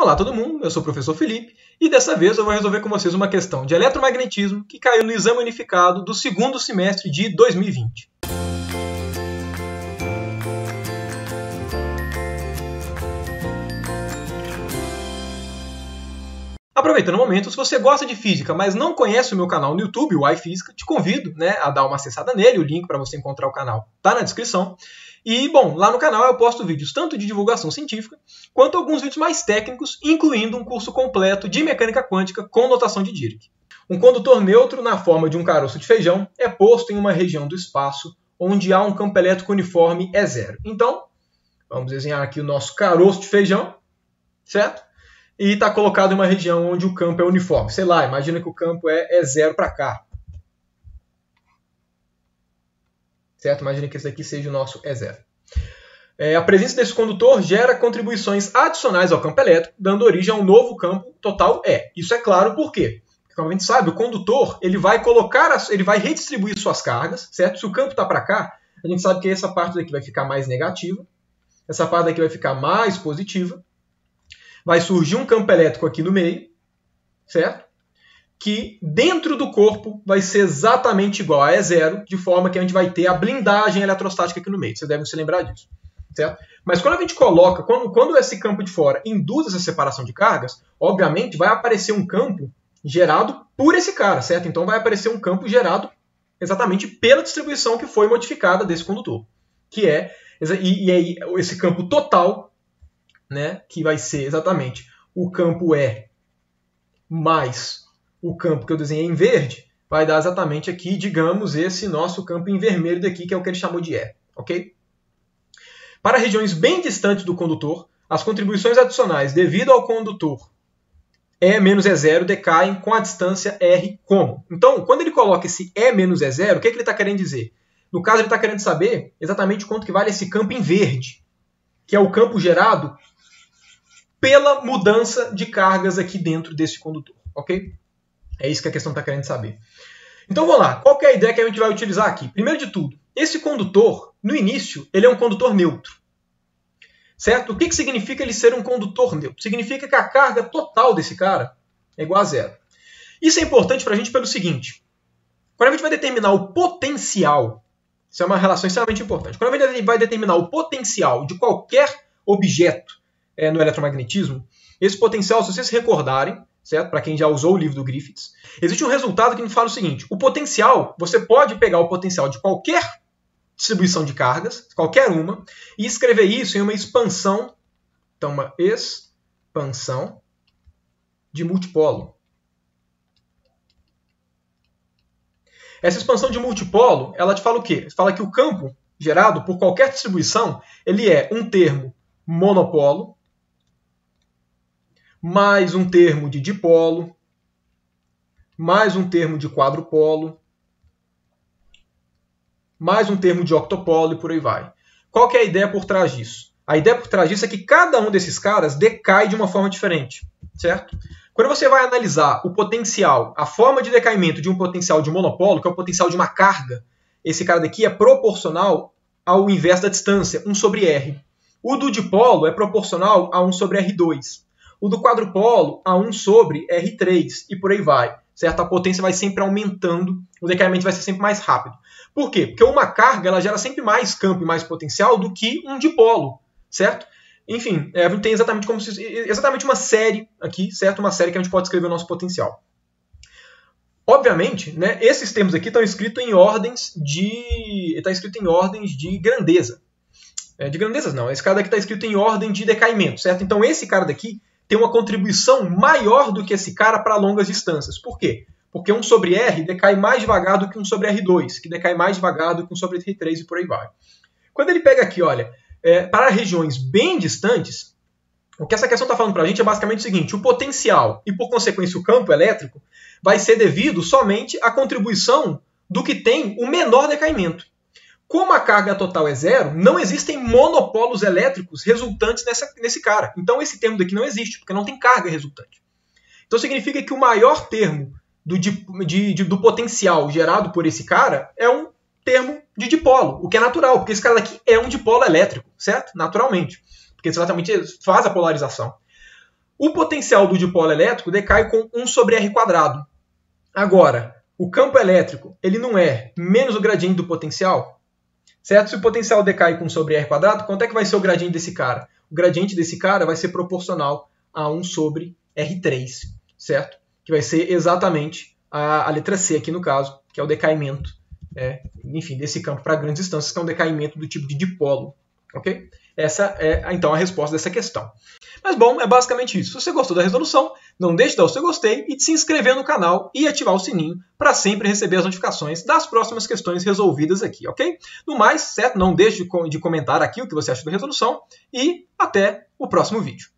Olá todo mundo, eu sou o professor Felipe e dessa vez eu vou resolver com vocês uma questão de eletromagnetismo que caiu no exame unificado do segundo semestre de 2020. Aproveitando o momento, se você gosta de física, mas não conhece o meu canal no YouTube, o iFísica, te convido né, a dar uma acessada nele. O link para você encontrar o canal está na descrição. E, bom, lá no canal eu posto vídeos tanto de divulgação científica, quanto alguns vídeos mais técnicos, incluindo um curso completo de mecânica quântica com notação de Dirac. Um condutor neutro na forma de um caroço de feijão é posto em uma região do espaço onde há um campo elétrico uniforme é zero. Então, vamos desenhar aqui o nosso caroço de feijão, certo? e está colocado em uma região onde o campo é uniforme. Sei lá, imagina que o campo é, é zero para cá. Certo? Imagina que esse aqui seja o nosso é E0. É, a presença desse condutor gera contribuições adicionais ao campo elétrico, dando origem a um novo campo total E. Isso é claro por quê? Como a gente sabe, o condutor ele vai colocar, as, ele vai redistribuir suas cargas, certo? Se o campo está para cá, a gente sabe que essa parte daqui vai ficar mais negativa, essa parte daqui vai ficar mais positiva, vai surgir um campo elétrico aqui no meio, certo? Que dentro do corpo vai ser exatamente igual a E0, de forma que a gente vai ter a blindagem eletrostática aqui no meio. Vocês devem se lembrar disso, certo? Mas quando a gente coloca, quando, quando esse campo de fora induz essa separação de cargas, obviamente vai aparecer um campo gerado por esse cara, certo? Então vai aparecer um campo gerado exatamente pela distribuição que foi modificada desse condutor, que é e, e aí é esse campo total né, que vai ser exatamente o campo E mais o campo que eu desenhei em verde, vai dar exatamente aqui, digamos, esse nosso campo em vermelho daqui, que é o que ele chamou de E, ok? Para regiões bem distantes do condutor, as contribuições adicionais devido ao condutor E menos E0 decaem com a distância R como. Então, quando ele coloca esse E menos E0, o que, é que ele está querendo dizer? No caso, ele está querendo saber exatamente quanto que vale esse campo em verde, que é o campo gerado pela mudança de cargas aqui dentro desse condutor, ok? É isso que a questão está querendo saber. Então vamos lá, qual é a ideia que a gente vai utilizar aqui? Primeiro de tudo, esse condutor, no início, ele é um condutor neutro. Certo? O que, que significa ele ser um condutor neutro? Significa que a carga total desse cara é igual a zero. Isso é importante para a gente pelo seguinte: quando a gente vai determinar o potencial, isso é uma relação extremamente importante. Quando a gente vai determinar o potencial de qualquer objeto é, no eletromagnetismo. Esse potencial, se vocês se recordarem, certo? Para quem já usou o livro do Griffiths, existe um resultado que me fala o seguinte: o potencial, você pode pegar o potencial de qualquer distribuição de cargas, qualquer uma, e escrever isso em uma expansão, então uma expansão de multipolo. Essa expansão de multipolo, ela te fala o quê? Fala que o campo gerado por qualquer distribuição, ele é um termo monopolo mais um termo de dipolo, mais um termo de quadrupolo, mais um termo de octopolo e por aí vai. Qual é a ideia por trás disso? A ideia por trás disso é que cada um desses caras decai de uma forma diferente, certo? Quando você vai analisar o potencial, a forma de decaimento de um potencial de monopolo, que é o potencial de uma carga, esse cara daqui é proporcional ao inverso da distância, 1 sobre R. O do dipolo é proporcional a 1 sobre R2. O do quadrupolo a 1 sobre R3 e por aí vai. Certo? A potência vai sempre aumentando, o decaimento vai ser sempre mais rápido. Por quê? Porque uma carga ela gera sempre mais campo e mais potencial do que um dipolo, certo? Enfim, a gente tem exatamente como se, exatamente uma série aqui, certo? Uma série que a gente pode escrever o nosso potencial. Obviamente, né, esses termos aqui estão escritos em ordens de. Está escrito em ordens de grandeza. É, de grandezas não. Esse cara aqui está escrito em ordem de decaimento, certo? Então esse cara daqui tem uma contribuição maior do que esse cara para longas distâncias. Por quê? Porque 1 sobre R decai mais devagar do que 1 sobre R2, que decai mais devagar do que 1 sobre R3 e por aí vai. Quando ele pega aqui, olha, é, para regiões bem distantes, o que essa questão está falando para a gente é basicamente o seguinte: o potencial e, por consequência, o campo elétrico vai ser devido somente à contribuição do que tem o menor decaimento. Como a carga total é zero, não existem monopólos elétricos resultantes nessa, nesse cara. Então esse termo daqui não existe, porque não tem carga resultante. Então significa que o maior termo do, de, de, do potencial gerado por esse cara é um termo de dipolo, o que é natural, porque esse cara daqui é um dipolo elétrico, certo? Naturalmente, porque exatamente faz a polarização. O potencial do dipolo elétrico decai com 1 sobre r quadrado. Agora, o campo elétrico, ele não é menos o gradiente do potencial? Certo? Se o potencial decai com sobre R quadrado, quanto é que vai ser o gradiente desse cara? O gradiente desse cara vai ser proporcional a 1 sobre R3, certo? Que vai ser exatamente a, a letra C aqui no caso, que é o decaimento, é, enfim, desse campo para grandes distâncias, que é um decaimento do tipo de dipolo, ok? Essa é, então, a resposta dessa questão. Mas, bom, é basicamente isso. Se você gostou da resolução, não deixe de dar o seu gostei e de se inscrever no canal e ativar o sininho para sempre receber as notificações das próximas questões resolvidas aqui, ok? No mais, certo? Não deixe de comentar aqui o que você acha da resolução e até o próximo vídeo.